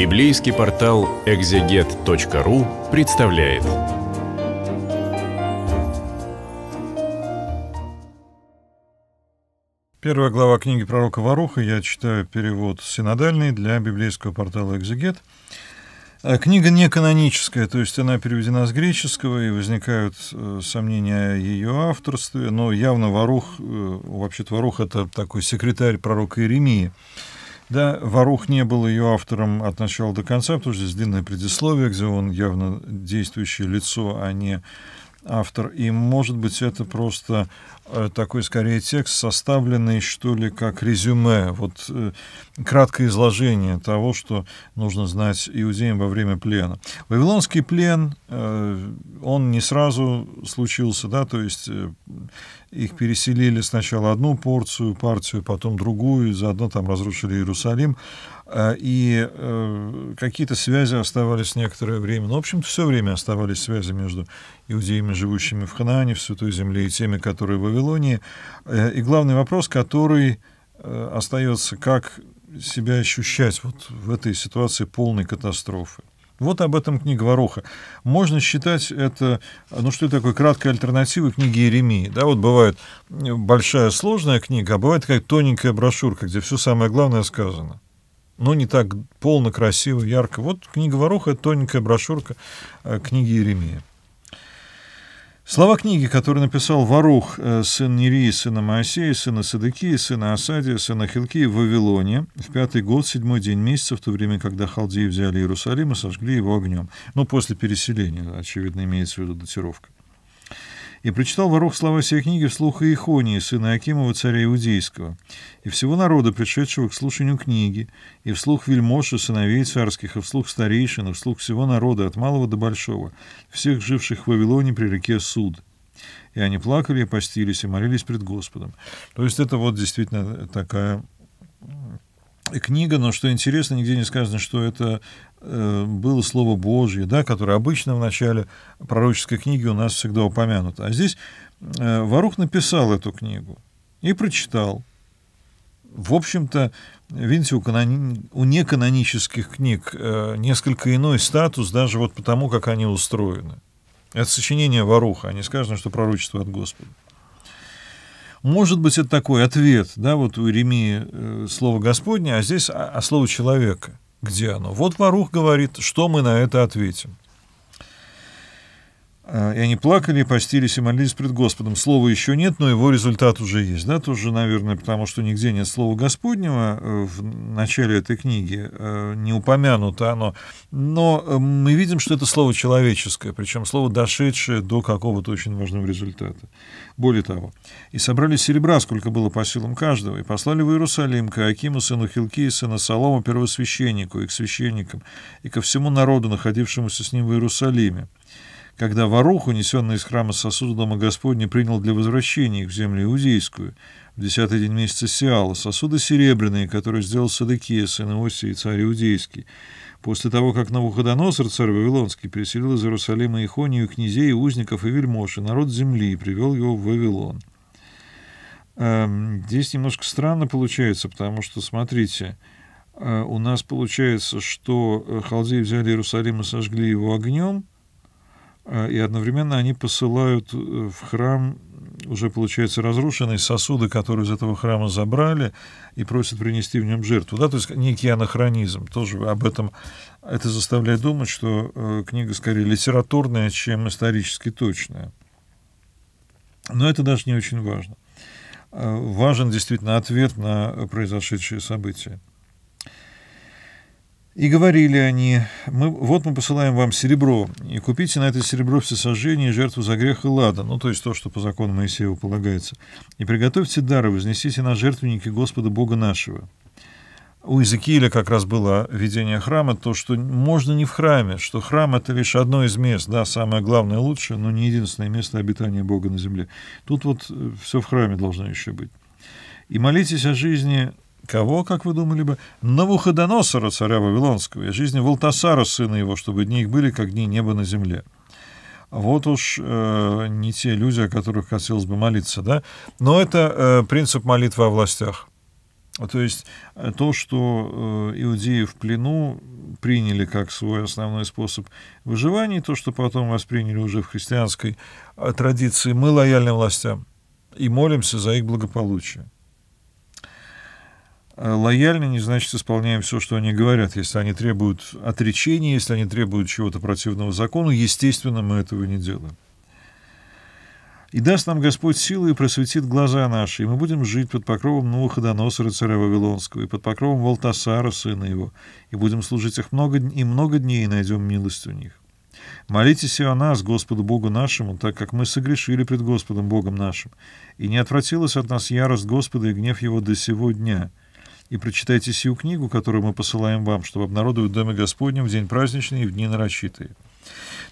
Библейский портал экзегет.ру представляет. Первая глава книги пророка Варуха, я читаю перевод синодальный для библейского портала «Экзегет». А книга не каноническая, то есть она переведена с греческого, и возникают э, сомнения о ее авторстве, но явно Варух, э, вообще-то Варух — это такой секретарь пророка Иеремии, да, Варух не был ее автором от начала до конца, потому что здесь длинное предисловие, где он явно действующее лицо, а не автор, и, может быть, это просто э, такой, скорее, текст, составленный, что ли, как резюме, вот э, краткое изложение того, что нужно знать иудеям во время плена. Вавилонский плен, э, он не сразу случился, да, то есть их переселили сначала одну порцию, партию, потом другую, и заодно там разрушили Иерусалим, а, и э, какие-то связи оставались некоторое время. Но, ну, в общем-то, все время оставались связи между иудеями, живущими в Ханаане, в Святой Земле, и теми, которые в Вавилонии. Э, и главный вопрос, который э, остается, как себя ощущать вот в этой ситуации полной катастрофы. Вот об этом книга Вороха. Можно считать это, ну что такое, краткой альтернативой книги Еремии. Да, вот бывает большая сложная книга, а бывает как тоненькая брошюрка, где все самое главное сказано но не так полно, красиво, ярко. Вот книга Варуха тоненькая брошюрка э, книги Еремея. Слова книги, которые написал Варух, э, сын Нерии, сына Моисея, сына Садыкии, сына Асадия, сына Хилкии в Вавилоне, в пятый год, седьмой день месяца, в то время, когда халдеи взяли Иерусалим и сожгли его огнем. Ну, после переселения, очевидно, имеется в виду датировка. И прочитал ворох слова всей книги вслух Иехонии, сына Акимова, царя Иудейского, и всего народа, пришедшего к слушанию книги, и вслух вельмоши, сыновей царских, и вслух старейшин, и вслух всего народа, от малого до большого, всех живших в Вавилоне при реке Суд. И они плакали, и постились, и молились пред Господом. То есть это вот действительно такая книга, но что интересно, нигде не сказано, что это э, было Слово Божье, да, которое обычно в начале пророческой книги у нас всегда упомянуто. А здесь э, Варух написал эту книгу и прочитал. В общем-то, видите, у, канони... у неканонических книг э, несколько иной статус, даже вот потому, как они устроены. Это сочинение Варуха, а не сказано, что пророчество от Господа. Может быть, это такой ответ, да, вот у Иеремии э, слово Господне, а здесь а, а слово человека. Где оно? Вот Варух говорит, что мы на это ответим. А, и они плакали, постились и молились пред Господом. Слова еще нет, но его результат уже есть. Да, тоже, наверное, потому что нигде нет слова Господнего э, в начале этой книги, э, не упомянуто оно. Но э, мы видим, что это слово человеческое, причем слово, дошедшее до какого-то очень важного результата. Более того, «И собрали серебра, сколько было по силам каждого, и послали в Иерусалим к Акиму, сыну Хилкии, сына Солома, первосвященнику, и к священникам, и ко всему народу, находившемуся с ним в Иерусалиме» когда ворух, унесенный из храма сосуд Дома Господня, принял для возвращения их в землю иудейскую, в десятый день месяца Сиала, сосуды серебряные, которые сделал Садыкия, сын Иосии, царь Иудейский. После того, как Навуходоносор, царь Вавилонский, переселил из Иерусалима Ихонию князей, узников и вельмож, и народ земли, и привел его в Вавилон. Эм, здесь немножко странно получается, потому что, смотрите, э, у нас получается, что э, халдеи взяли Иерусалим и сожгли его огнем, а, и одновременно они посылают э, в храм уже, получается, разрушенные сосуды, которые из этого храма забрали, и просят принести в нем жертву. Да? То есть некий анахронизм. Тоже об этом это заставляет думать, что э, книга скорее литературная, чем исторически точная. Но это даже не очень важно. А, важен действительно ответ на произошедшие события. И говорили они, мы, вот мы посылаем вам серебро, и купите на это серебро всесожжение и жертву за грех и лада, ну, то есть то, что по закону Моисеева полагается, и приготовьте дары, вознесите на жертвенники Господа Бога нашего. У Иезекииля как раз было видение храма, то, что можно не в храме, что храм — это лишь одно из мест, да, самое главное, лучшее, но не единственное место обитания Бога на земле. Тут вот э, все в храме должно еще быть. И молитесь о жизни Кого, как вы думали бы? Навуходоносора, царя Вавилонского, и жизни Волтасара, сына его, чтобы дни их были, как дни неба на земле. Вот уж э, не те люди, о которых хотелось бы молиться, да? Но это э, принцип молитвы о властях. То есть э, то, что э, иудеи в плену приняли как свой основной способ выживания, то, что потом восприняли уже в христианской э, традиции, мы лояльны властям и молимся за их благополучие. Э, лояльны, не значит исполняем все, что они говорят. Если они требуют отречения, если они требуют чего-то противного закону, естественно, мы этого не делаем. И даст нам Господь силы и просветит глаза наши, и мы будем жить под покровом Навуходоносора, царя Вавилонского, и под покровом Волтасара, сына его, и будем служить их много, и много дней, и найдем милость у них. Молитесь и о нас, Господу Богу нашему, так как мы согрешили пред Господом Богом нашим, и не отвратилась от нас ярость Господа и гнев его до сего дня» и прочитайте сию книгу, которую мы посылаем вам, чтобы обнародовать в Доме Господнем в день праздничный и в дни нарочитые».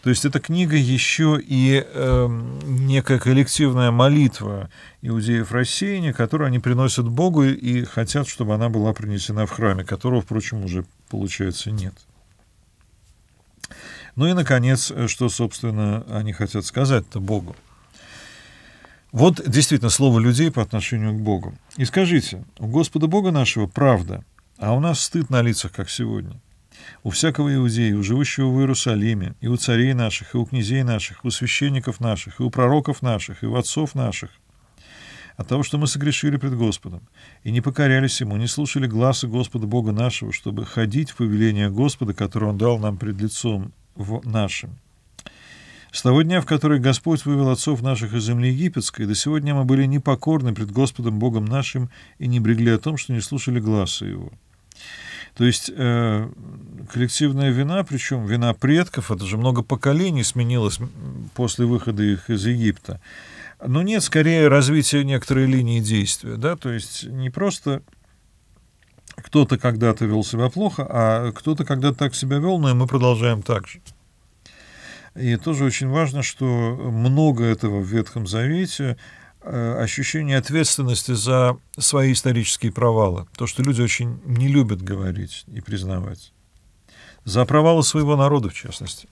То есть эта книга еще и э, некая коллективная молитва иудеев рассеяния, которую они приносят Богу и хотят, чтобы она была принесена в храме, которого, впрочем, уже, получается, нет. Ну и, наконец, э, что, собственно, они хотят сказать-то Богу. Вот действительно слово людей по отношению к Богу. И скажите, у Господа Бога нашего правда, а у нас стыд на лицах, как сегодня. У всякого иудея, у живущего в Иерусалиме, и у царей наших, и у князей наших, у священников наших, и у пророков наших, и у отцов наших, от того, что мы согрешили пред Господом, и не покорялись Ему, не слушали глаза Господа Бога нашего, чтобы ходить в повеление Господа, которое Он дал нам пред лицом в нашим. С того дня, в который Господь вывел отцов наших из земли египетской, до сегодня мы были непокорны пред Господом Богом нашим и не брегли о том, что не слушали глаза Его. То есть э, коллективная вина, причем вина предков, это же много поколений сменилось после выхода их из Египта. Но нет, скорее, развития некоторой линии действия. Да? То есть не просто кто-то когда-то вел себя плохо, а кто-то когда-то так себя вел, но и мы продолжаем так же. И тоже очень важно, что много этого в Ветхом Завете э, ощущение ответственности за свои исторические провалы. То, что люди очень не любят говорить и признавать. За провалы своего народа, в частности.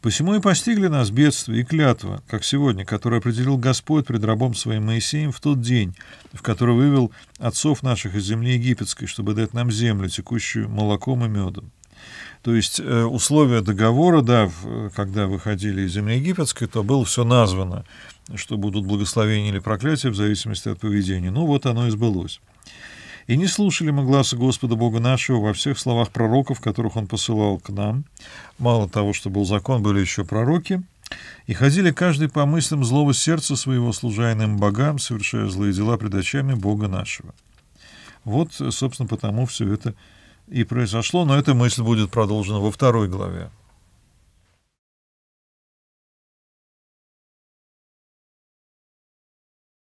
Посему и постигли нас бедствия и клятва, как сегодня, которое определил Господь пред рабом своим Моисеем в тот день, в который вывел отцов наших из земли египетской, чтобы дать нам землю, текущую молоком и медом. То есть э, условия договора, да, когда выходили из земли египетской, то было все названо, что будут благословения или проклятия в зависимости от поведения. Ну вот оно и сбылось. «И не слушали мы глаза Господа Бога нашего во всех словах пророков, которых Он посылал к нам. Мало того, что был закон, были еще пророки. И ходили каждый по мыслям злого сердца своего, служа богам, совершая злые дела пред очами Бога нашего». Вот, собственно, потому все это и произошло, но эта мысль будет продолжена во второй главе.